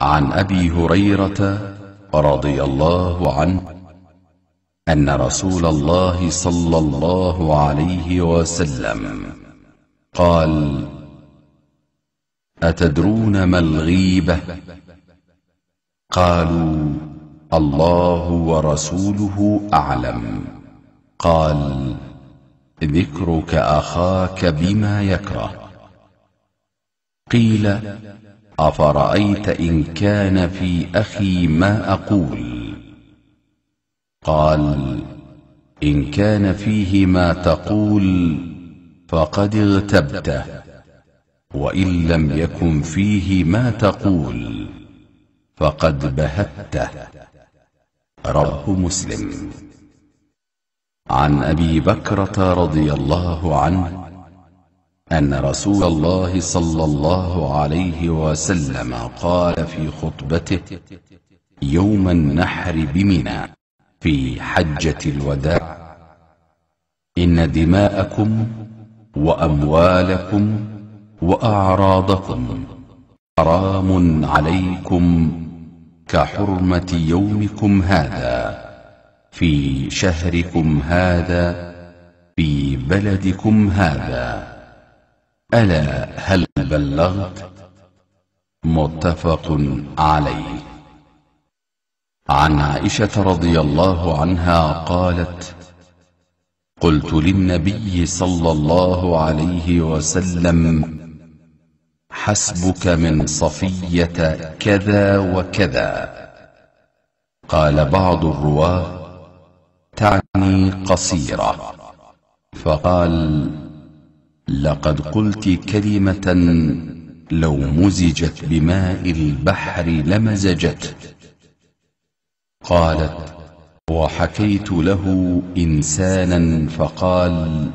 عن أبي هريرة رضي الله عنه أن رسول الله صلى الله عليه وسلم قال أتدرون ما الغيبة؟ قالوا الله ورسوله أعلم قال ذكرك أخاك بما يكره قيل أفرأيت إن كان في أخي ما أقول قال إن كان فيه ما تقول فقد اغتبته وإن لم يكن فيه ما تقول فقد بهته رواه مسلم عن أبي بكرة رضي الله عنه أن رسول الله صلى الله عليه وسلم قال في خطبته يوم النحر بمنى في حجة الوداع إن دماءكم وأموالكم وأعراضكم حرام عليكم كحرمة يومكم هذا في شهركم هذا في بلدكم هذا ألا هل بلغت متفق عليه عن عائشة رضي الله عنها قالت قلت للنبي صلى الله عليه وسلم حسبك من صفية كذا وكذا قال بعض الرواه تعني قصيرة فقال لقد قلت كلمة لو مزجت بماء البحر لمزجته قالت وحكيت له إنسانا فقال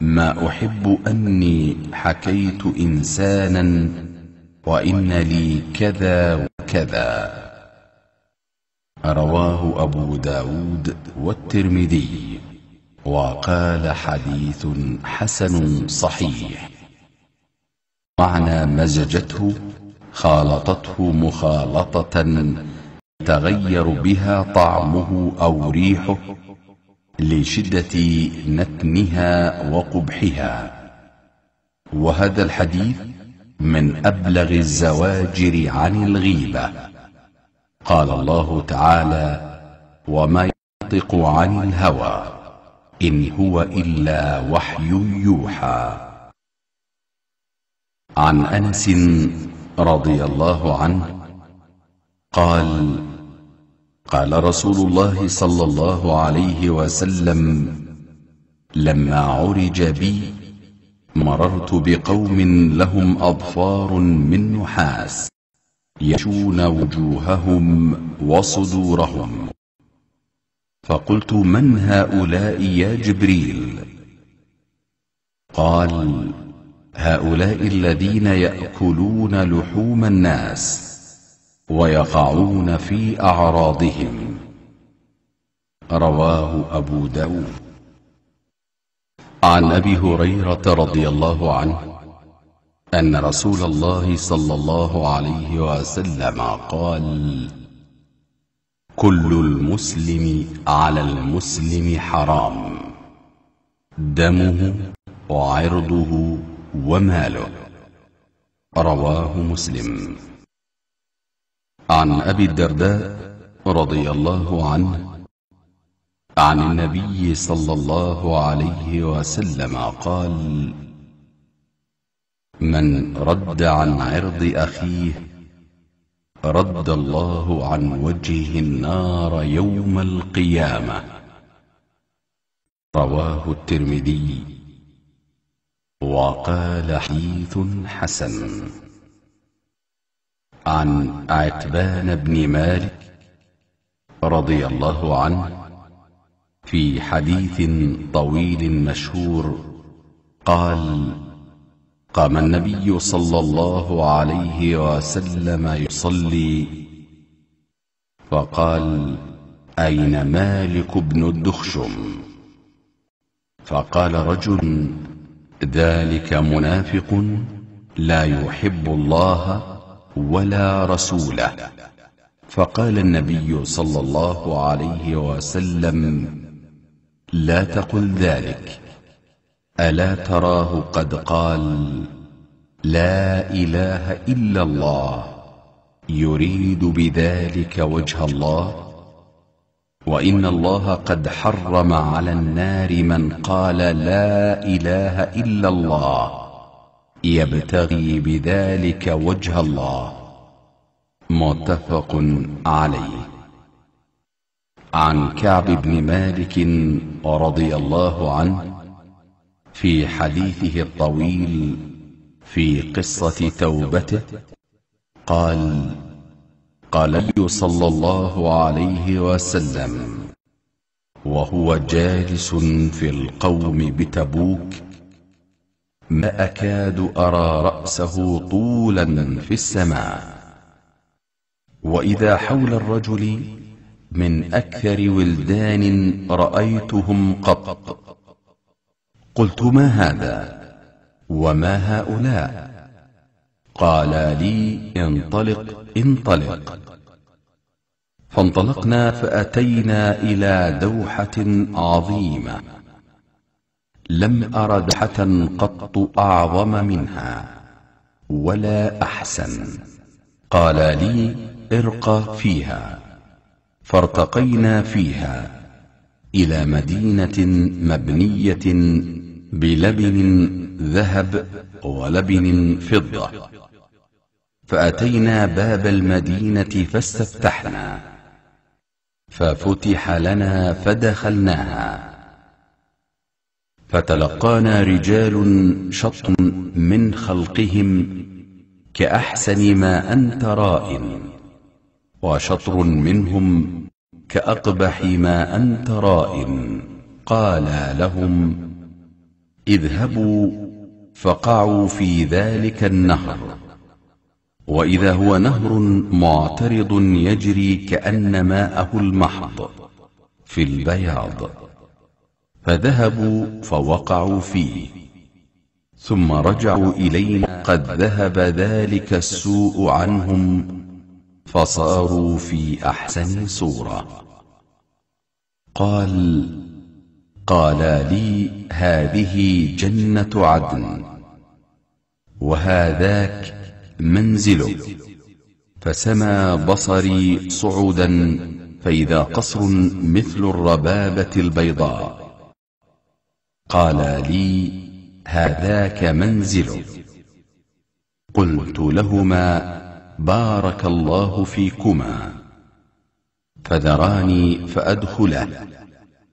ما أحب أني حكيت إنسانا وإن لي كذا وكذا رواه أبو داود والترمذي وقال حديث حسن صحيح معنى مزجته خالطته مخالطة تغير بها طعمه أو ريحه لشدة نتنها وقبحها وهذا الحديث من أبلغ الزواجر عن الغيبة قال الله تعالى وما ينطق عن الهوى إن هو إلا وحي يوحى عن أنس رضي الله عنه قال قال رسول الله صلى الله عليه وسلم لما عرج بي مررت بقوم لهم أظفار من نحاس يشون وجوههم وصدورهم فقلت من هؤلاء يا جبريل قال هؤلاء الذين يأكلون لحوم الناس ويقعون في أعراضهم رواه أبو داود عن أبي هريرة رضي الله عنه أن رسول الله صلى الله عليه وسلم قال كل المسلم على المسلم حرام دمه وعرضه وماله رواه مسلم عن أبي الدرداء رضي الله عنه عن النبي صلى الله عليه وسلم قال من رد عن عرض أخيه رد الله عن وجهه النار يوم القيامة رواه الترمذي وقال حديث حسن عن عتبان بن مالك رضي الله عنه في حديث طويل مشهور قال قام النبي صلى الله عليه وسلم يصلي فقال أين مالك بن الدخشم فقال رجل ذلك منافق لا يحب الله ولا رسوله فقال النبي صلى الله عليه وسلم لا تقل ذلك ألا تراه قد قال لا إله إلا الله يريد بذلك وجه الله وإن الله قد حرم على النار من قال لا إله إلا الله يبتغي بذلك وجه الله متفق عليه عن كعب بن مالك رضي الله عنه في حديثه الطويل في قصة توبته قال قال لي صلى الله عليه وسلم وهو جالس في القوم بتبوك ما أكاد أرى رأسه طولا في السماء وإذا حول الرجل من أكثر ولدان رأيتهم قط قلت ما هذا وما هؤلاء قالا لي انطلق انطلق فانطلقنا فأتينا إلى دوحة عظيمة لم أر دوحة قط أعظم منها ولا أحسن قالا لي ارق فيها فارتقينا فيها إلى مدينة مبنية بلبن ذهب ولبن فضة فأتينا باب المدينة فاستفتحنا ففتح لنا فدخلناها فتلقانا رجال شط من خلقهم كأحسن ما أنت رائن وشطر منهم كأقبح ما أنت رائن قالا لهم اذهبوا فقعوا في ذلك النهر وإذا هو نهر معترض يجري كأن ماءه المحض في البياض فذهبوا فوقعوا فيه ثم رجعوا إلينا قد ذهب ذلك السوء عنهم فصاروا في أحسن صورة قال قالا لي هذه جنة عدن وهذاك منزله فسمى بصري صعودا فإذا قصر مثل الربابة البيضاء قالا لي هذاك منزله قلت لهما بارك الله فيكما فذراني فأدخله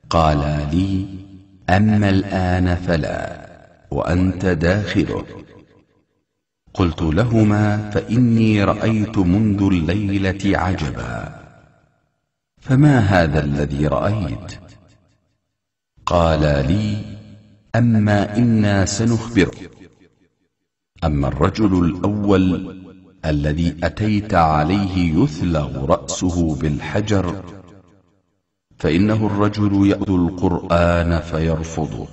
قالا لي أما الآن فلا وأنت داخله قلت لهما فإني رأيت منذ الليلة عجبا فما هذا الذي رأيت قالا لي أما إنا سنخبر أما الرجل الأول الذي أتيت عليه يثلغ رأسه بالحجر فإنه الرجل يأتي القرآن فيرفضه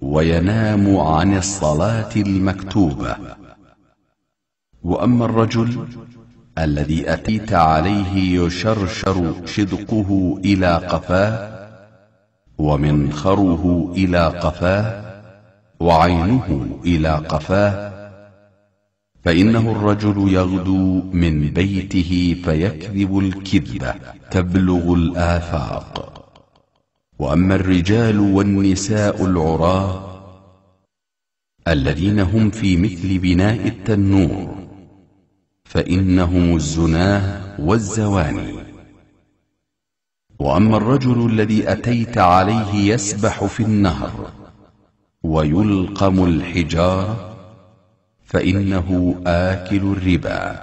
وينام عن الصلاة المكتوبة وأما الرجل الذي أتيت عليه يشرشر شدقه إلى قفاه ومنخره إلى قفاه وعينه إلى قفاه فإنه الرجل يغدو من بيته فيكذب الكذبة تبلغ الآفاق وأما الرجال والنساء العراة الذين هم في مثل بناء التنور فإنهم الزناه والزواني وأما الرجل الذي أتيت عليه يسبح في النهر ويلقم الحجاره فإنه آكل الربا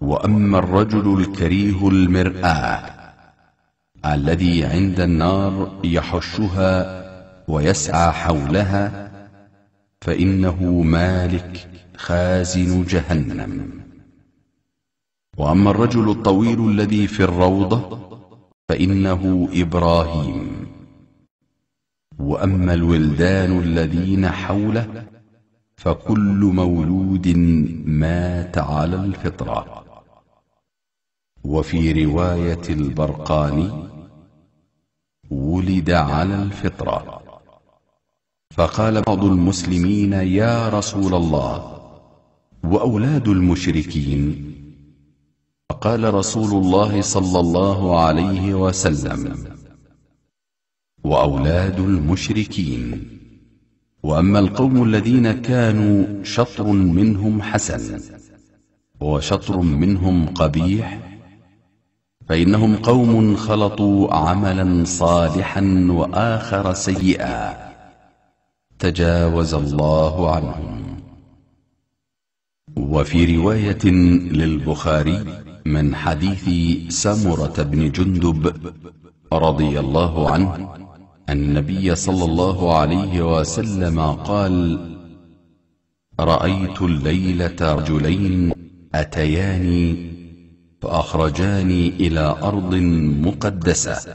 وأما الرجل الكريه المرآة الذي عند النار يحشها ويسعى حولها فإنه مالك خازن جهنم وأما الرجل الطويل الذي في الروضة فإنه إبراهيم وأما الولدان الذين حوله فكل مولود مات على الفطرة وفي رواية البرقاني ولد على الفطرة فقال بعض المسلمين يا رسول الله وأولاد المشركين فقال رسول الله صلى الله عليه وسلم وأولاد المشركين وأما القوم الذين كانوا شطر منهم حسن وشطر منهم قبيح فإنهم قوم خلطوا عملا صالحا وآخر سيئا تجاوز الله عنهم وفي رواية للبخاري من حديث سمرة بن جندب رضي الله عنه النبي صلى الله عليه وسلم قال رأيت الليلة رجلين أتياني فأخرجاني إلى أرض مقدسة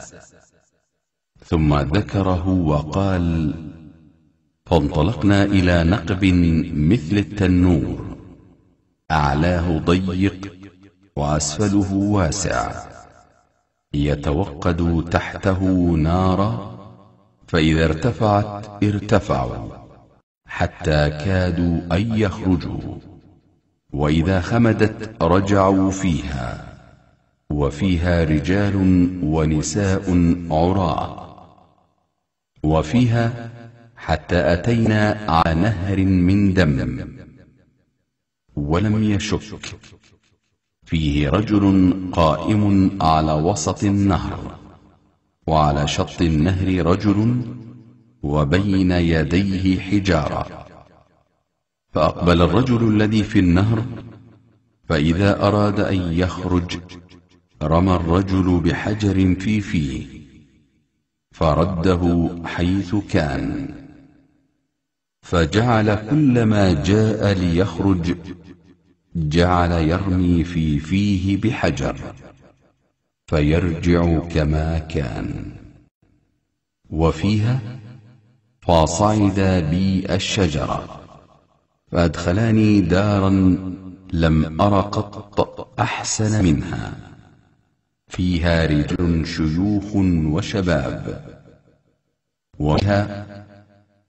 ثم ذكره وقال فانطلقنا إلى نقب مثل التنور أعلاه ضيق وأسفله واسع يتوقد تحته نارا فإذا ارتفعت ارتفعوا حتى كادوا أن يخرجوا وإذا خمدت رجعوا فيها وفيها رجال ونساء عراء وفيها حتى أتينا على نهر من دم ولم يشك فيه رجل قائم على وسط النهر وعلى شط النهر رجل وبين يديه حجارة فأقبل الرجل الذي في النهر فإذا أراد أن يخرج رمى الرجل بحجر في فيه فرده حيث كان فجعل كلما جاء ليخرج جعل يرمي في فيه بحجر فيرجع كما كان وفيها فصعدا بي الشجرة فأدخلاني دارا لم أر قط أحسن منها فيها رجال شيوخ وشباب وها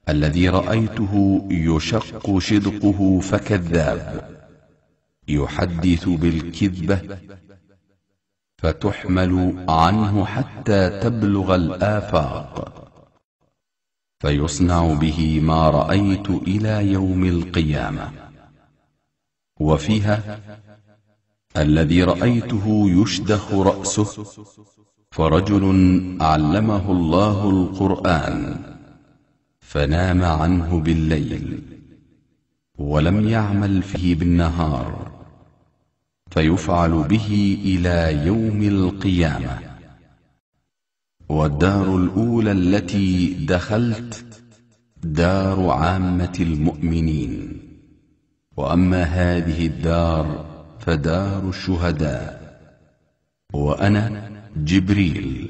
الذي رأيته يشق شدقه فكذاب يحدث بالكذبة فتحمل عنه حتى تبلغ الآفاق فيصنع به ما رأيت إلى يوم القيامة وفيها الذي رأيته يشدخ رأسه فرجل علمه الله القرآن فنام عنه بالليل ولم يعمل فيه بالنهار فيفعل به إلى يوم القيامة والدار الأولى التي دخلت دار عامة المؤمنين وأما هذه الدار فدار الشهداء وأنا جبريل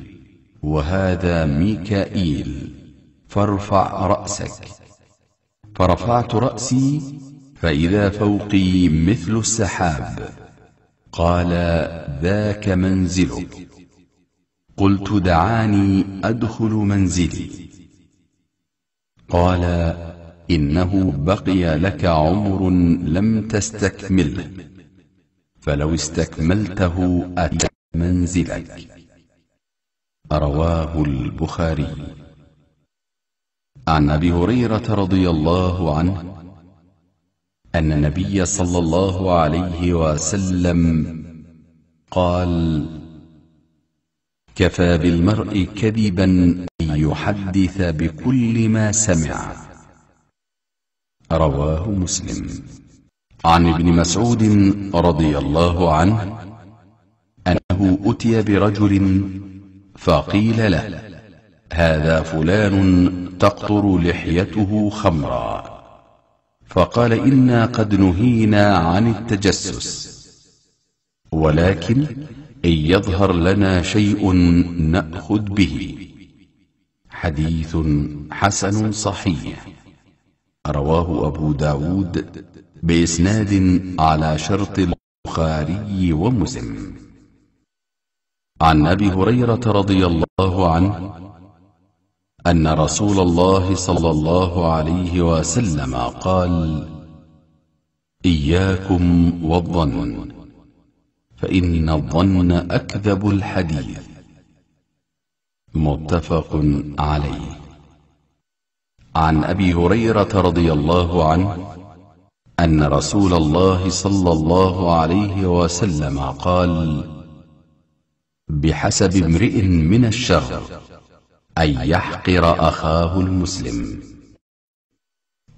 وهذا ميكائيل فارفع رأسك فرفعت رأسي فإذا فوقي مثل السحاب قال ذاك منزلك قلت دعاني أدخل منزلي قال إنه بقي لك عمر لم تستكمله فلو استكملته أتى منزلك رواه البخاري عن أبي هريرة رضي الله عنه أن النبي صلى الله عليه وسلم قال كفى بالمرء كذبا أن يحدث بكل ما سمع رواه مسلم عن ابن مسعود رضي الله عنه أنه أتي برجل فقيل له هذا فلان تقطر لحيته خمرا فقال إنا قد نهينا عن التجسس ولكن إن يظهر لنا شيء نأخذ به حديث حسن صحيح رواه أبو داود بإسناد على شرط البخاري ومسلم عن أبي هريرة رضي الله عنه أن رسول الله صلى الله عليه وسلم قال إياكم والظن فإن الظن أكذب الحديث متفق عليه عن أبي هريرة رضي الله عنه أن رسول الله صلى الله عليه وسلم قال بحسب امرئ من الشر أن يحقر أخاه المسلم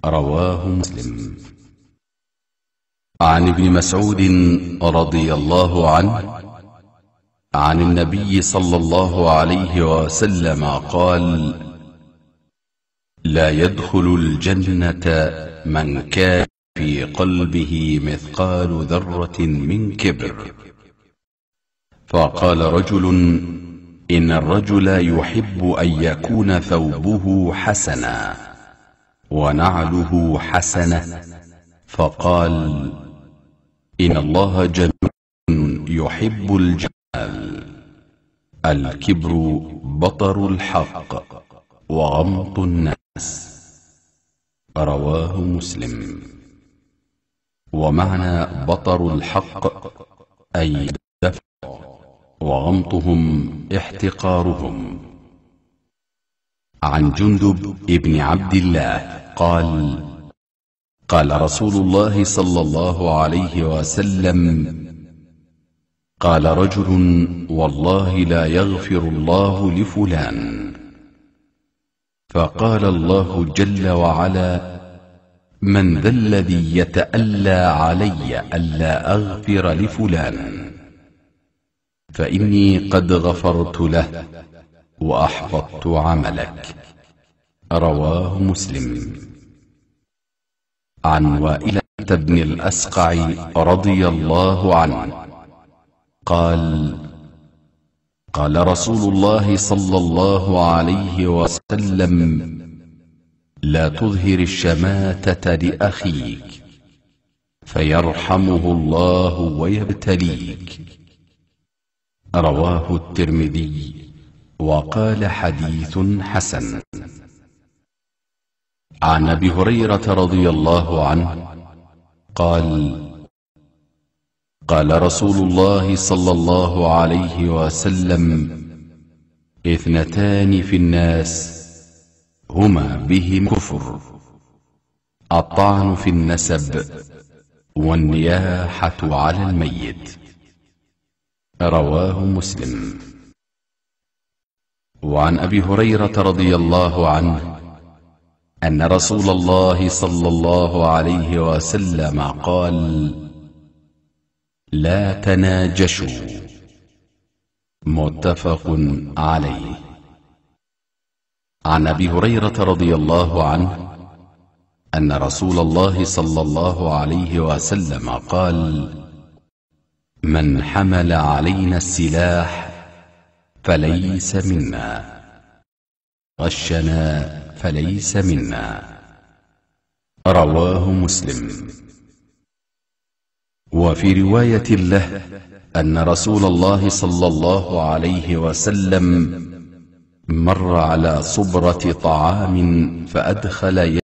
رواه مسلم عن ابن مسعود رضي الله عنه عن النبي صلى الله عليه وسلم قال لا يدخل الجنة من كان في قلبه مثقال ذرة من كبر فقال رجل إن الرجل يحب أن يكون ثوبه حسنا ونعله حسنة فقال إن الله جميل يحب الجمال الكبر بطر الحق وغمط الناس رواه مسلم ومعنى بطر الحق أي دفع وغمطهم احتقارهم عن جندب ابن عبد الله قال قال رسول الله صلى الله عليه وسلم قال رجل والله لا يغفر الله لفلان فقال الله جل وعلا من ذا الذي يتألى علي ألا أغفر لفلان فإني قد غفرت له وأحبطت عملك رواه مسلم عن وائلة بن الأسقع رضي الله عنه قال قال رسول الله صلى الله عليه وسلم لا تظهر الشماتة لأخيك فيرحمه الله ويبتليك رواه الترمذي وقال حديث حسن عن ابي هريره رضي الله عنه قال قال رسول الله صلى الله عليه وسلم اثنتان في الناس هما بهم كفر الطعن في النسب والنياحه على الميت رواه مسلم وعن أبي هريرة رضي الله عنه أن رسول الله صلى الله عليه وسلم قال لا تناجشوا متفق عليه عن أبي هريرة رضي الله عنه أن رسول الله صلى الله عليه وسلم قال من حمل علينا السلاح فليس منا غشنا فليس منا رواه مسلم وفي رواية له أن رسول الله صلى الله عليه وسلم مر على صبرة طعام فأدخل